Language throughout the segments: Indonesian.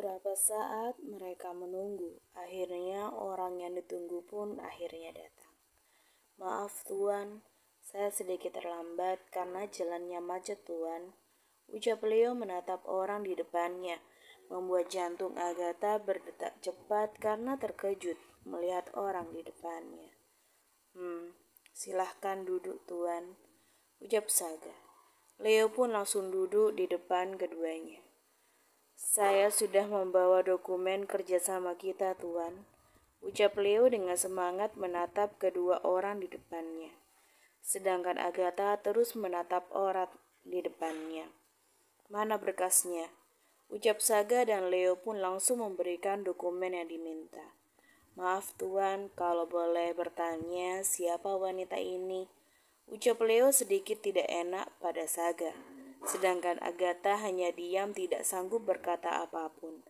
Beberapa saat mereka menunggu, akhirnya orang yang ditunggu pun akhirnya datang. Maaf tuan, saya sedikit terlambat karena jalannya macet tuan. Ucap Leo menatap orang di depannya, membuat jantung Agatha berdetak cepat karena terkejut melihat orang di depannya. Hmm, silahkan duduk tuan, ucap Saga. Leo pun langsung duduk di depan keduanya. Saya sudah membawa dokumen kerjasama kita, Tuan. Ucap Leo dengan semangat menatap kedua orang di depannya. Sedangkan Agatha terus menatap orang di depannya. Mana berkasnya? Ucap Saga dan Leo pun langsung memberikan dokumen yang diminta. Maaf Tuan, kalau boleh bertanya siapa wanita ini? Ucap Leo sedikit tidak enak pada Saga. Sedangkan Agatha hanya diam tidak sanggup berkata apapun.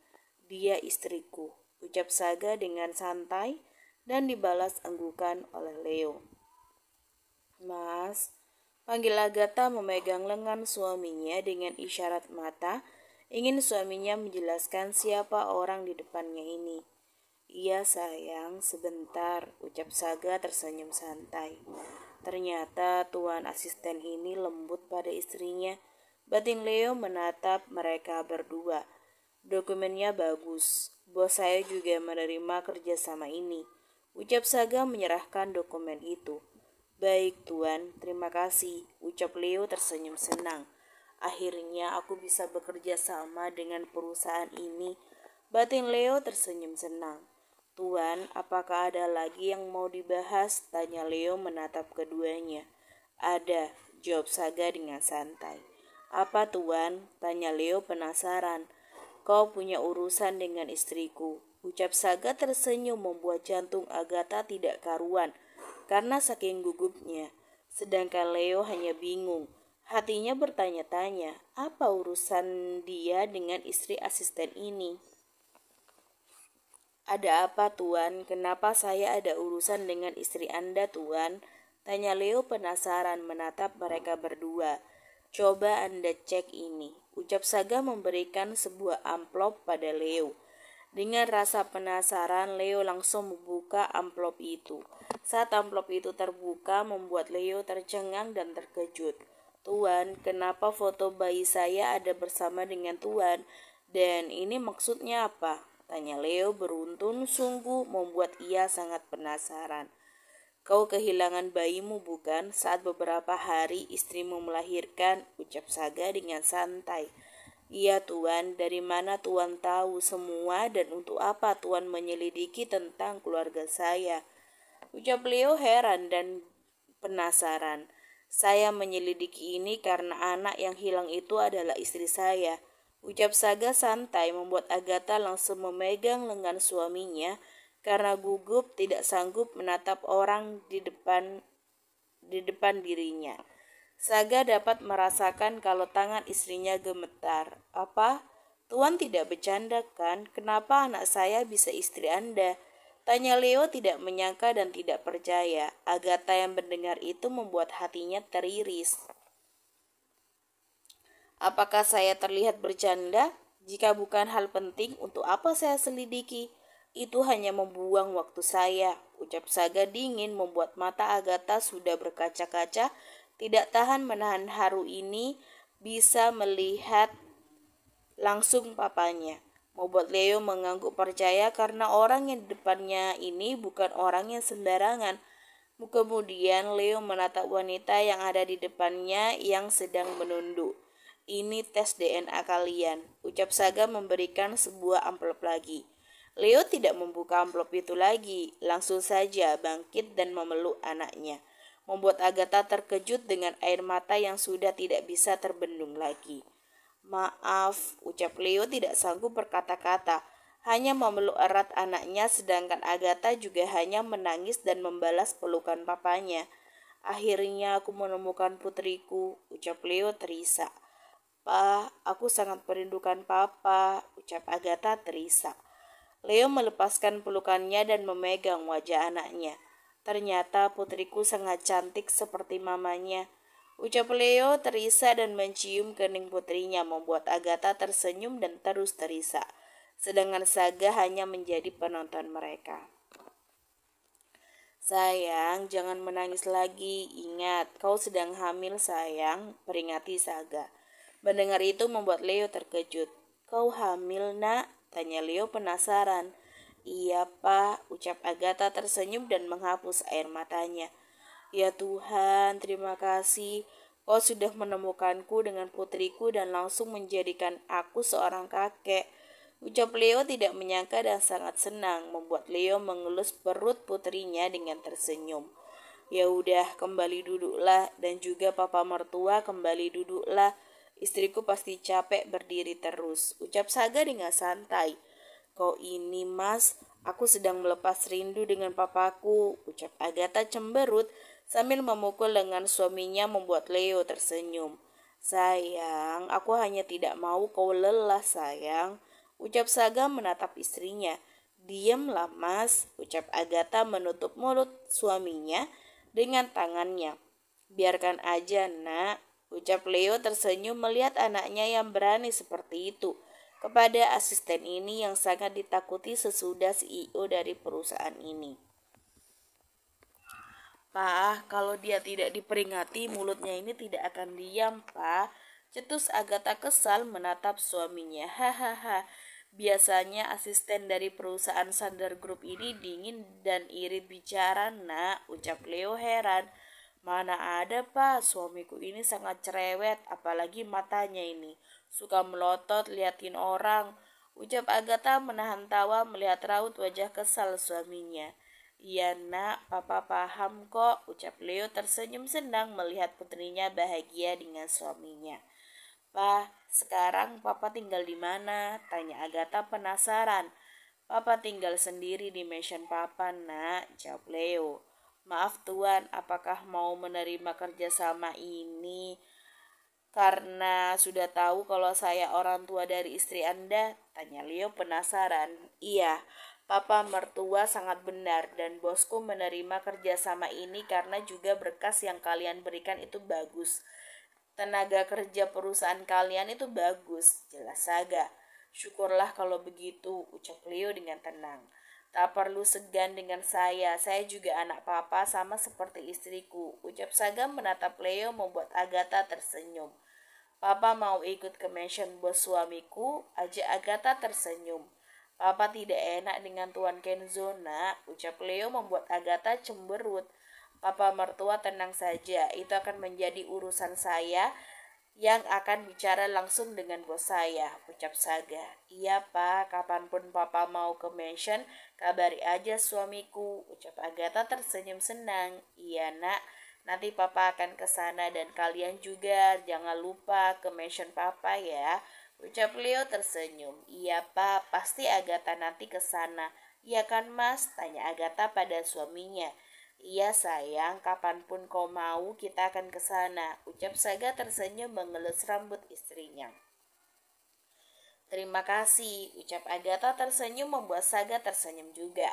Dia istriku, ucap Saga dengan santai dan dibalas anggukan oleh Leo. Mas, panggil Agatha memegang lengan suaminya dengan isyarat mata, ingin suaminya menjelaskan siapa orang di depannya ini. Iya sayang, sebentar, ucap Saga tersenyum santai. Ternyata tuan asisten ini lembut pada istrinya Batin Leo menatap mereka berdua. Dokumennya bagus. Bos saya juga menerima kerjasama ini. Ucap Saga menyerahkan dokumen itu. Baik, Tuan. Terima kasih. Ucap Leo tersenyum senang. Akhirnya aku bisa bekerja sama dengan perusahaan ini. Batin Leo tersenyum senang. Tuan, apakah ada lagi yang mau dibahas? Tanya Leo menatap keduanya. Ada, jawab Saga dengan santai. Apa tuan? Tanya Leo penasaran. Kau punya urusan dengan istriku. Ucap Saga tersenyum membuat jantung Agatha tidak karuan karena saking gugupnya. Sedangkan Leo hanya bingung. Hatinya bertanya-tanya, apa urusan dia dengan istri asisten ini? Ada apa tuan? Kenapa saya ada urusan dengan istri Anda tuan? Tanya Leo penasaran menatap mereka berdua. Coba Anda cek ini. Ucap Saga memberikan sebuah amplop pada Leo. Dengan rasa penasaran, Leo langsung membuka amplop itu. Saat amplop itu terbuka, membuat Leo tercengang dan terkejut. Tuan, kenapa foto bayi saya ada bersama dengan Tuan? Dan ini maksudnya apa? Tanya Leo beruntun sungguh membuat ia sangat penasaran. Kau kehilangan bayimu bukan saat beberapa hari istrimu melahirkan, ucap Saga dengan santai. Iya Tuan, dari mana Tuan tahu semua dan untuk apa Tuan menyelidiki tentang keluarga saya? Ucap Leo heran dan penasaran. Saya menyelidiki ini karena anak yang hilang itu adalah istri saya. Ucap Saga santai membuat Agatha langsung memegang lengan suaminya karena gugup tidak sanggup menatap orang di depan di depan dirinya. Saga dapat merasakan kalau tangan istrinya gemetar. Apa? Tuan tidak bercanda kan? Kenapa anak saya bisa istri Anda? Tanya Leo tidak menyangka dan tidak percaya. Agatha yang mendengar itu membuat hatinya teriris. Apakah saya terlihat bercanda? Jika bukan hal penting, untuk apa saya selidiki? Itu hanya membuang waktu saya. Ucap Saga dingin membuat mata Agatha sudah berkaca-kaca, tidak tahan menahan haru ini bisa melihat langsung papanya. Membuat Leo mengangguk percaya karena orang yang di depannya ini bukan orang yang sembarangan. Kemudian Leo menatap wanita yang ada di depannya yang sedang menunduk. Ini tes DNA kalian, ucap Saga memberikan sebuah amplop lagi. Leo tidak membuka amplop itu lagi, langsung saja bangkit dan memeluk anaknya, membuat Agatha terkejut dengan air mata yang sudah tidak bisa terbendung lagi. Maaf, ucap Leo tidak sanggup berkata-kata, hanya memeluk erat anaknya sedangkan Agatha juga hanya menangis dan membalas pelukan papanya. Akhirnya aku menemukan putriku, ucap Leo terisak. Pa, aku sangat merindukan papa, ucap Agatha terisak. Leo melepaskan pelukannya dan memegang wajah anaknya. Ternyata putriku sangat cantik seperti mamanya. Ucap Leo terisa dan mencium kening putrinya membuat Agatha tersenyum dan terus terisa. Sedangkan Saga hanya menjadi penonton mereka. Sayang, jangan menangis lagi. Ingat, kau sedang hamil sayang, peringati Saga. Mendengar itu membuat Leo terkejut. Kau hamil, nak? Tanya Leo penasaran. Iya pak, ucap Agatha tersenyum dan menghapus air matanya. Ya Tuhan, terima kasih. Kau sudah menemukanku dengan putriku dan langsung menjadikan aku seorang kakek. Ucap Leo tidak menyangka dan sangat senang membuat Leo mengelus perut putrinya dengan tersenyum. Ya udah, kembali duduklah dan juga papa mertua kembali duduklah. Istriku pasti capek berdiri terus, ucap Saga dengan santai. Kau ini mas, aku sedang melepas rindu dengan papaku, ucap Agatha cemberut sambil memukul lengan suaminya membuat Leo tersenyum. Sayang, aku hanya tidak mau kau lelah sayang, ucap Saga menatap istrinya. Diamlah mas, ucap Agatha menutup mulut suaminya dengan tangannya. Biarkan aja nak, Ucap Leo tersenyum melihat anaknya yang berani seperti itu kepada asisten ini yang sangat ditakuti sesudah CEO dari perusahaan ini. Pak, kalau dia tidak diperingati mulutnya ini tidak akan diam, Pak. Cetus Agatha kesal menatap suaminya. Hahaha. Biasanya asisten dari perusahaan Sander Group ini dingin dan irit bicara, nak, ucap Leo heran. Mana ada pak, suamiku ini sangat cerewet, apalagi matanya ini. Suka melotot, liatin orang. Ucap Agatha menahan tawa melihat raut wajah kesal suaminya. Iya nak, papa paham kok, ucap Leo tersenyum senang melihat putrinya bahagia dengan suaminya. pak sekarang papa tinggal di mana? Tanya Agatha penasaran. Papa tinggal sendiri di mansion papa nak, jawab Leo. Maaf Tuan, apakah mau menerima kerjasama ini? Karena sudah tahu kalau saya orang tua dari istri Anda, tanya Leo penasaran. Iya, Papa mertua sangat benar dan bosku menerima kerjasama ini karena juga berkas yang kalian berikan itu bagus. Tenaga kerja perusahaan kalian itu bagus, jelas Saga. Syukurlah kalau begitu, ucap Leo dengan tenang. Tak perlu segan dengan saya, saya juga anak papa sama seperti istriku. Ucap Saga menatap Leo membuat Agatha tersenyum. Papa mau ikut ke mansion bos suamiku, ajak Agatha tersenyum. Papa tidak enak dengan Tuan Kenzo, nak. Ucap Leo membuat Agatha cemberut. Papa mertua tenang saja, itu akan menjadi urusan saya yang akan bicara langsung dengan bos saya, ucap Saga. Iya pak, kapanpun papa mau ke mansion, kabari aja suamiku, ucap Agatha tersenyum senang. Iya nak, nanti papa akan ke sana dan kalian juga jangan lupa ke mansion papa ya, ucap Leo tersenyum. Iya pak, pasti Agatha nanti ke sana. Iya kan mas, tanya Agatha pada suaminya. Iya sayang, kapanpun kau mau kita akan ke sana, ucap Saga tersenyum mengelus rambut istrinya. Terima kasih, ucap Agatha tersenyum membuat Saga tersenyum juga.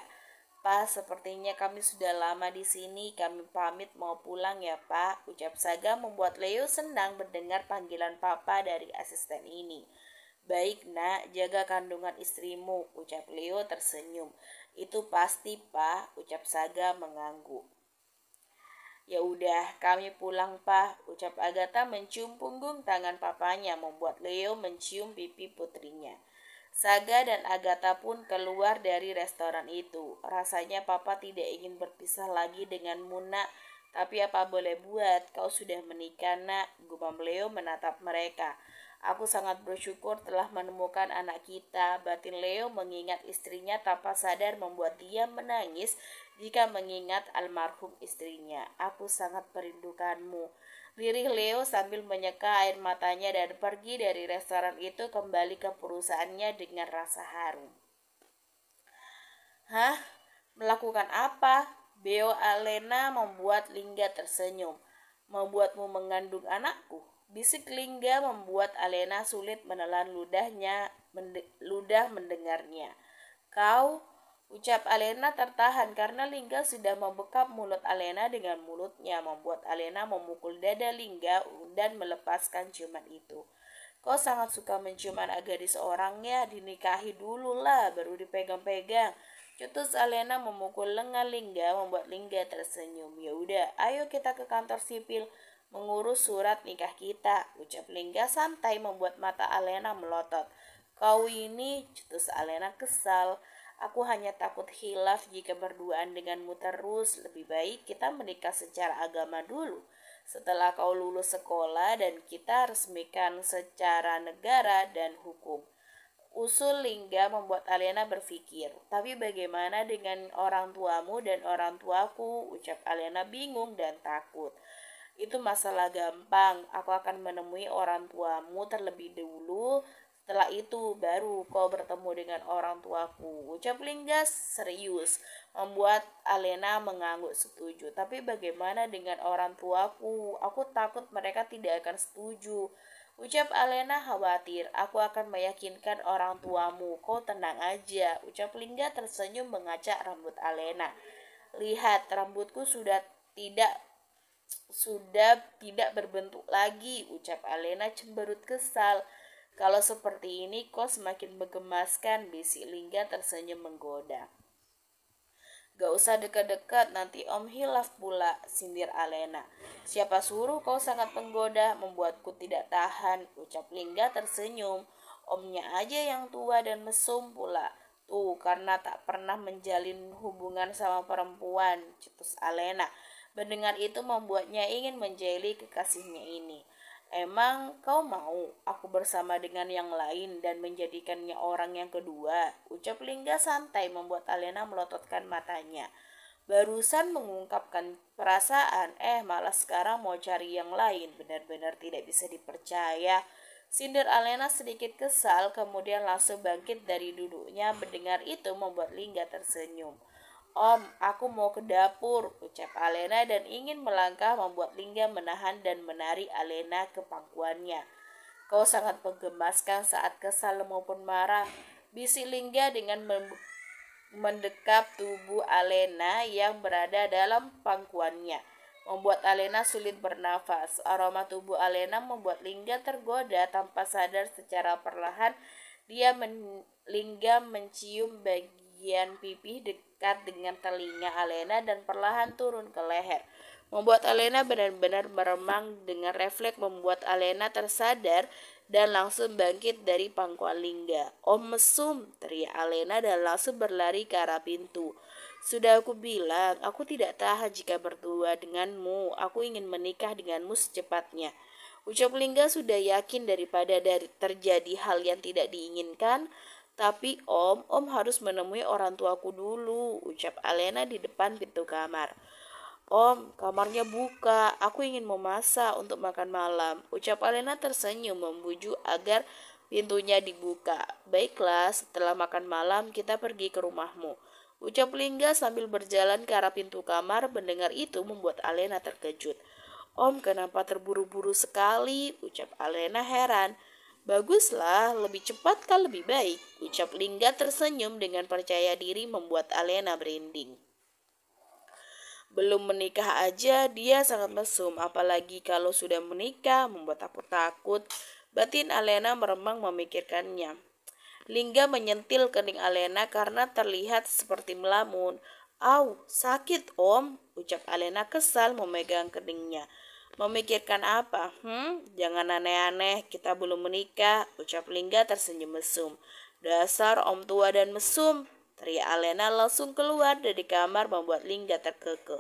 Pak, sepertinya kami sudah lama di sini, kami pamit mau pulang ya Pak, ucap Saga membuat Leo senang mendengar panggilan Papa dari asisten ini. Baik nak, jaga kandungan istrimu, ucap Leo tersenyum. Itu pasti, Pak, ucap Saga mengangguk. Ya udah, kami pulang, Pak, ucap Agatha mencium punggung tangan papanya membuat Leo mencium pipi putrinya. Saga dan Agatha pun keluar dari restoran itu. Rasanya papa tidak ingin berpisah lagi dengan Muna, tapi apa boleh buat, kau sudah menikah, Nak, gumam Leo menatap mereka. Aku sangat bersyukur telah menemukan anak kita. Batin Leo mengingat istrinya tanpa sadar membuat dia menangis jika mengingat almarhum istrinya. Aku sangat merindukanmu. Lirih Leo sambil menyeka air matanya dan pergi dari restoran itu kembali ke perusahaannya dengan rasa haru. Hah? Melakukan apa? Beo Alena membuat Lingga tersenyum. Membuatmu mengandung anakku? Bisik Lingga membuat Alena sulit menelan ludahnya, mende, ludah mendengarnya. Kau, ucap Alena tertahan karena Lingga sudah membekap mulut Alena dengan mulutnya, membuat Alena memukul dada Lingga dan melepaskan ciuman itu. Kau sangat suka mencium anak gadis orangnya, dinikahi dulu lah, baru dipegang-pegang. Cetus Alena memukul lengan Lingga, membuat Lingga tersenyum. Ya udah, ayo kita ke kantor sipil mengurus surat nikah kita, ucap Lingga santai membuat mata Alena melotot. Kau ini, cetus Alena kesal. Aku hanya takut hilaf jika berduaan denganmu terus. Lebih baik kita menikah secara agama dulu. Setelah kau lulus sekolah dan kita resmikan secara negara dan hukum. Usul Lingga membuat Alena berpikir, tapi bagaimana dengan orang tuamu dan orang tuaku? Ucap Alena bingung dan takut itu masalah gampang. Aku akan menemui orang tuamu terlebih dulu. Setelah itu baru kau bertemu dengan orang tuaku. Ucap Lingga serius membuat Alena mengangguk setuju. Tapi bagaimana dengan orang tuaku? Aku takut mereka tidak akan setuju. Ucap Alena khawatir, aku akan meyakinkan orang tuamu, kau tenang aja. Ucap Lingga tersenyum mengacak rambut Alena. Lihat, rambutku sudah tidak sudah tidak berbentuk lagi, ucap Alena cemberut kesal. Kalau seperti ini, kok semakin menggemaskan, bisik Lingga tersenyum menggoda. Gak usah dekat-dekat, nanti Om hilaf pula, sindir Alena. Siapa suruh kau sangat penggoda, membuatku tidak tahan, ucap Lingga tersenyum. Omnya aja yang tua dan mesum pula. Tuh, karena tak pernah menjalin hubungan sama perempuan, cetus Alena. Mendengar itu membuatnya ingin menjeli kekasihnya ini. Emang kau mau aku bersama dengan yang lain dan menjadikannya orang yang kedua? Ucap Lingga santai membuat Alena melototkan matanya. Barusan mengungkapkan perasaan, eh malah sekarang mau cari yang lain, benar-benar tidak bisa dipercaya. Sindir Alena sedikit kesal, kemudian langsung bangkit dari duduknya mendengar itu membuat Lingga tersenyum. Om, aku mau ke dapur, ucap Alena dan ingin melangkah membuat Lingga menahan dan menari Alena ke pangkuannya. Kau sangat menggemaskan saat kesal maupun marah. Bisik Lingga dengan mendekap tubuh Alena yang berada dalam pangkuannya. Membuat Alena sulit bernafas. Aroma tubuh Alena membuat Lingga tergoda tanpa sadar secara perlahan. Dia men Lingga mencium bagi bagian pipi dekat dengan telinga Alena dan perlahan turun ke leher. Membuat Alena benar-benar meremang dengan refleks membuat Alena tersadar dan langsung bangkit dari pangkuan Lingga. Om mesum, teriak Alena dan langsung berlari ke arah pintu. Sudah aku bilang, aku tidak tahan jika berdua denganmu. Aku ingin menikah denganmu secepatnya. Ucap Lingga sudah yakin daripada dari terjadi hal yang tidak diinginkan, tapi om, om harus menemui orang tuaku dulu, ucap Alena di depan pintu kamar. Om, kamarnya buka, aku ingin memasak untuk makan malam, ucap Alena tersenyum membuju agar pintunya dibuka. Baiklah, setelah makan malam kita pergi ke rumahmu. Ucap Lingga sambil berjalan ke arah pintu kamar, mendengar itu membuat Alena terkejut. Om, kenapa terburu-buru sekali? Ucap Alena heran. Baguslah, lebih cepat kan lebih baik, ucap Lingga tersenyum dengan percaya diri membuat Alena berinding. Belum menikah aja dia sangat mesum, apalagi kalau sudah menikah membuat aku takut. Batin Alena meremang memikirkannya. Lingga menyentil kening Alena karena terlihat seperti melamun. Au, sakit om, ucap Alena kesal memegang keningnya. Memikirkan apa? Hmm? Jangan aneh-aneh, kita belum menikah, ucap Lingga tersenyum mesum. Dasar om tua dan mesum, teriak Alena langsung keluar dari kamar membuat Lingga terkekeh.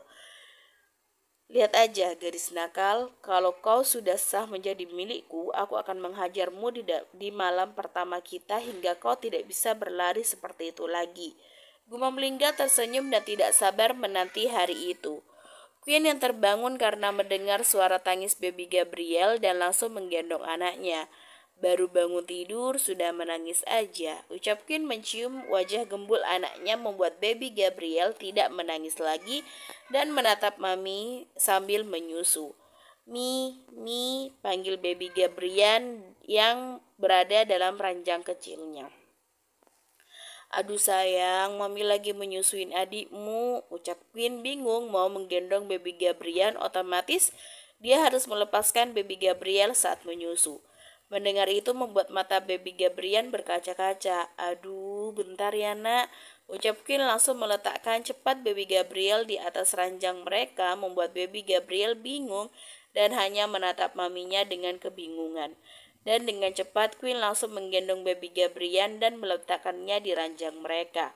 Lihat aja, gadis nakal, kalau kau sudah sah menjadi milikku, aku akan menghajarmu di, di malam pertama kita hingga kau tidak bisa berlari seperti itu lagi. Gumam Lingga tersenyum dan tidak sabar menanti hari itu. Vian yang terbangun karena mendengar suara tangis baby Gabriel dan langsung menggendong anaknya. Baru bangun tidur, sudah menangis aja. Ucap Vian mencium wajah gembul anaknya membuat baby Gabriel tidak menangis lagi dan menatap mami sambil menyusu. Mi, Mi, panggil baby Gabriel yang berada dalam ranjang kecilnya. Aduh sayang, mami lagi menyusuin adikmu. Ucap Queen bingung mau menggendong baby Gabriel otomatis dia harus melepaskan baby Gabriel saat menyusu. Mendengar itu membuat mata baby Gabriel berkaca-kaca. Aduh, bentar ya nak. Ucap Queen langsung meletakkan cepat baby Gabriel di atas ranjang mereka membuat baby Gabriel bingung dan hanya menatap maminya dengan kebingungan. Dan dengan cepat Queen langsung menggendong baby Gabrian dan meletakkannya di ranjang mereka.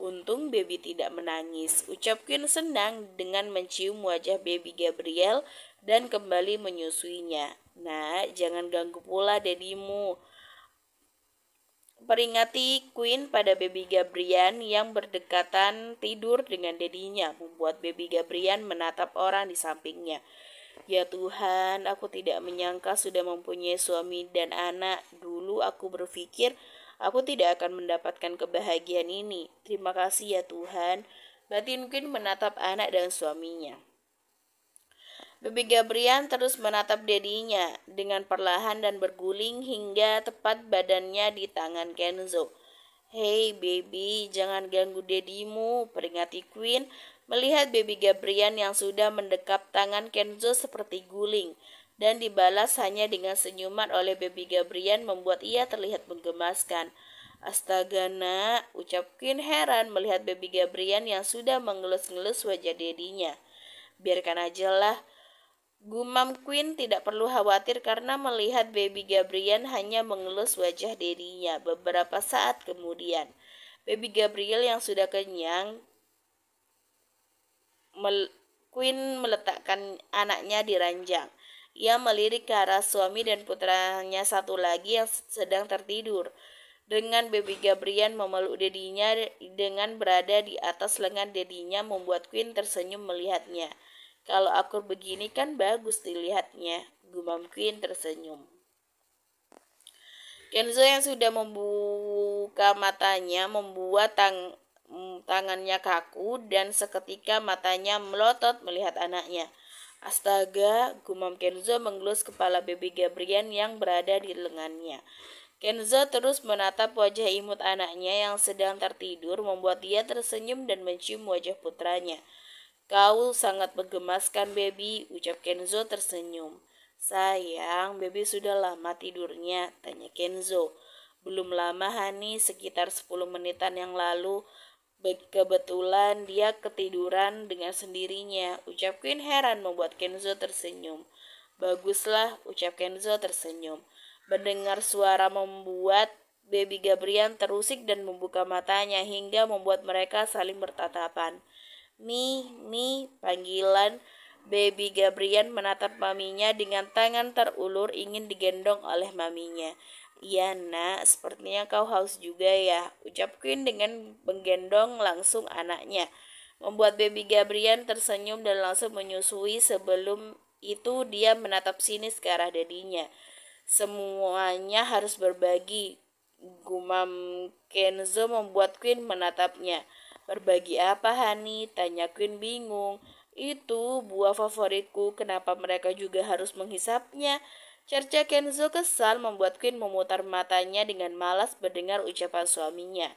Untung baby tidak menangis, ucap Queen senang dengan mencium wajah baby Gabriel dan kembali menyusuinya. Nah, jangan ganggu pula dedimu. Peringati Queen pada baby Gabrian yang berdekatan tidur dengan dedinya membuat baby Gabrian menatap orang di sampingnya. Ya Tuhan, aku tidak menyangka sudah mempunyai suami dan anak. Dulu aku berpikir aku tidak akan mendapatkan kebahagiaan ini. Terima kasih ya Tuhan. Batin Queen menatap anak dan suaminya. Bibi Gabrian terus menatap dedinya dengan perlahan dan berguling hingga tepat badannya di tangan Kenzo. Hei baby, jangan ganggu dedimu, peringati Queen melihat baby Gabriel yang sudah mendekap tangan Kenzo seperti guling dan dibalas hanya dengan senyuman oleh baby Gabriel membuat ia terlihat menggemaskan. Astaga nak, ucap Queen heran melihat baby Gabriel yang sudah mengelus-ngelus wajah dedinya. Biarkan aja lah Gumam Queen tidak perlu khawatir karena melihat baby Gabriel hanya mengelus wajah dirinya beberapa saat kemudian. Baby Gabriel yang sudah kenyang Mel Queen meletakkan anaknya di ranjang. Ia melirik ke arah suami dan putranya satu lagi yang sedang tertidur. Dengan baby Gabriel memeluk dedinya dengan berada di atas lengan dedinya membuat Queen tersenyum melihatnya. Kalau aku begini kan bagus dilihatnya, gumam Queen tersenyum. Kenzo yang sudah membuka matanya membuat tang Mm, tangannya kaku dan seketika matanya melotot melihat anaknya. Astaga, gumam Kenzo menggelus kepala baby Gabriel yang berada di lengannya. Kenzo terus menatap wajah imut anaknya yang sedang tertidur membuat dia tersenyum dan mencium wajah putranya. Kau sangat menggemaskan baby, ucap Kenzo tersenyum. Sayang, baby sudah lama tidurnya, tanya Kenzo. Belum lama Hani, sekitar 10 menitan yang lalu, Kebetulan dia ketiduran dengan sendirinya, ucap Queen heran membuat Kenzo tersenyum. Baguslah, ucap Kenzo tersenyum. Mendengar suara membuat Baby Gabriel terusik dan membuka matanya hingga membuat mereka saling bertatapan. Mi, Mi, panggilan Baby Gabriel menatap maminya dengan tangan terulur ingin digendong oleh maminya. Iya nak, sepertinya kau haus juga ya, ucap Queen dengan menggendong langsung anaknya. Membuat baby Gabriel tersenyum dan langsung menyusui sebelum itu dia menatap sinis ke arah dadinya. Semuanya harus berbagi. Gumam Kenzo membuat Queen menatapnya. Berbagi apa Hani? Tanya Queen bingung. Itu buah favoritku, kenapa mereka juga harus menghisapnya? Cerca Kenzo kesal membuat Queen memutar matanya dengan malas mendengar ucapan suaminya.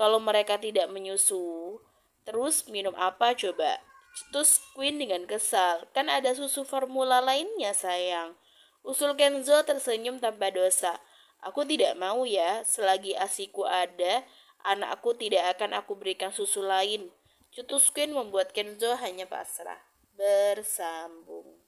Kalau mereka tidak menyusu, terus minum apa coba? Cetus Queen dengan kesal. Kan ada susu formula lainnya sayang. Usul Kenzo tersenyum tanpa dosa. Aku tidak mau ya, selagi asiku ada, anakku tidak akan aku berikan susu lain. Cetus Queen membuat Kenzo hanya pasrah. Bersambung.